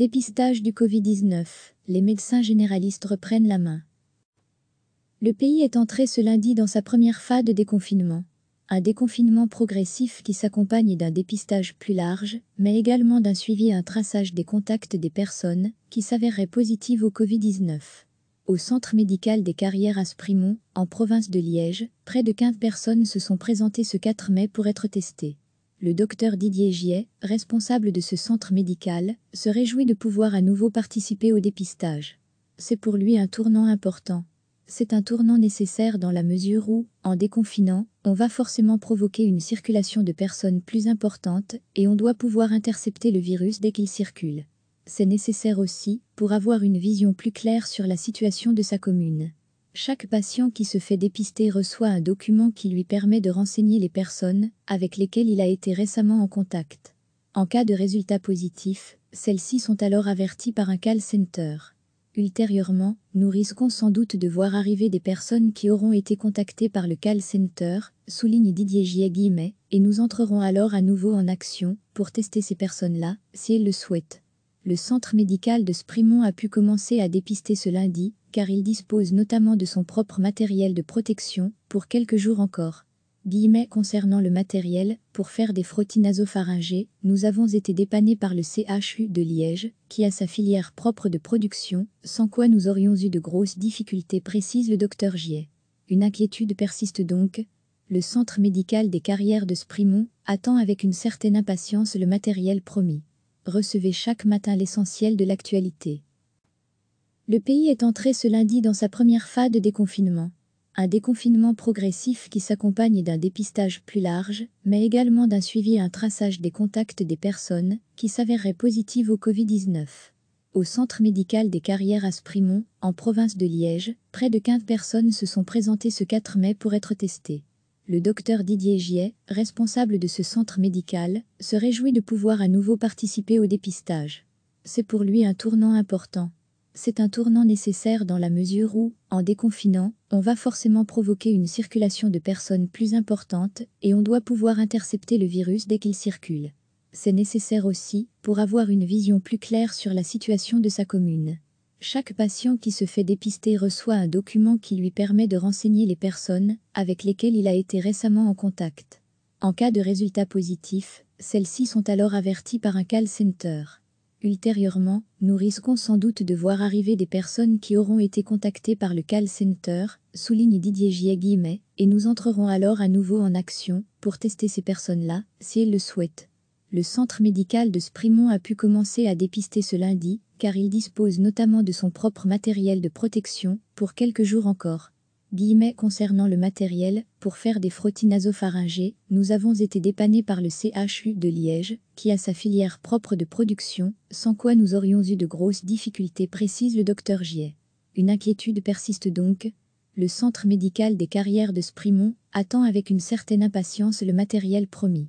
Dépistage du Covid-19, les médecins généralistes reprennent la main. Le pays est entré ce lundi dans sa première phase de déconfinement. Un déconfinement progressif qui s'accompagne d'un dépistage plus large, mais également d'un suivi et un traçage des contacts des personnes qui s'avéraient positives au Covid-19. Au centre médical des carrières à Sprimont, en province de Liège, près de 15 personnes se sont présentées ce 4 mai pour être testées le docteur Didier Giet, responsable de ce centre médical, se réjouit de pouvoir à nouveau participer au dépistage. C'est pour lui un tournant important. C'est un tournant nécessaire dans la mesure où, en déconfinant, on va forcément provoquer une circulation de personnes plus importante et on doit pouvoir intercepter le virus dès qu'il circule. C'est nécessaire aussi pour avoir une vision plus claire sur la situation de sa commune. Chaque patient qui se fait dépister reçoit un document qui lui permet de renseigner les personnes avec lesquelles il a été récemment en contact. En cas de résultat positif, celles-ci sont alors averties par un call center. Ultérieurement, nous risquons sans doute de voir arriver des personnes qui auront été contactées par le call center, souligne Didier Giaguimet, et nous entrerons alors à nouveau en action pour tester ces personnes-là, si elles le souhaitent le centre médical de Sprimont a pu commencer à dépister ce lundi, car il dispose notamment de son propre matériel de protection, pour quelques jours encore. Guillemets concernant le matériel, pour faire des frottis nasopharyngés, nous avons été dépannés par le CHU de Liège, qui a sa filière propre de production, sans quoi nous aurions eu de grosses difficultés précise le docteur Giet. Une inquiétude persiste donc, le centre médical des carrières de Sprimont attend avec une certaine impatience le matériel promis recevez chaque matin l'essentiel de l'actualité. Le pays est entré ce lundi dans sa première phase de déconfinement. Un déconfinement progressif qui s'accompagne d'un dépistage plus large, mais également d'un suivi et un traçage des contacts des personnes qui s'avéreraient positives au Covid-19. Au centre médical des carrières à Sprimont, en province de Liège, près de 15 personnes se sont présentées ce 4 mai pour être testées le docteur Didier Giet, responsable de ce centre médical, se réjouit de pouvoir à nouveau participer au dépistage. C'est pour lui un tournant important. C'est un tournant nécessaire dans la mesure où, en déconfinant, on va forcément provoquer une circulation de personnes plus importante et on doit pouvoir intercepter le virus dès qu'il circule. C'est nécessaire aussi pour avoir une vision plus claire sur la situation de sa commune. Chaque patient qui se fait dépister reçoit un document qui lui permet de renseigner les personnes avec lesquelles il a été récemment en contact. En cas de résultat positif, celles-ci sont alors averties par un call center. Ultérieurement, nous risquons sans doute de voir arriver des personnes qui auront été contactées par le call center, souligne Didier Giaguimet, et nous entrerons alors à nouveau en action pour tester ces personnes-là, si elles le souhaitent le centre médical de Sprimont a pu commencer à dépister ce lundi, car il dispose notamment de son propre matériel de protection, pour quelques jours encore. Guillemets concernant le matériel, pour faire des frottis nasopharyngés, nous avons été dépannés par le CHU de Liège, qui a sa filière propre de production, sans quoi nous aurions eu de grosses difficultés, précise le docteur Giet. Une inquiétude persiste donc. Le centre médical des carrières de Sprimont attend avec une certaine impatience le matériel promis.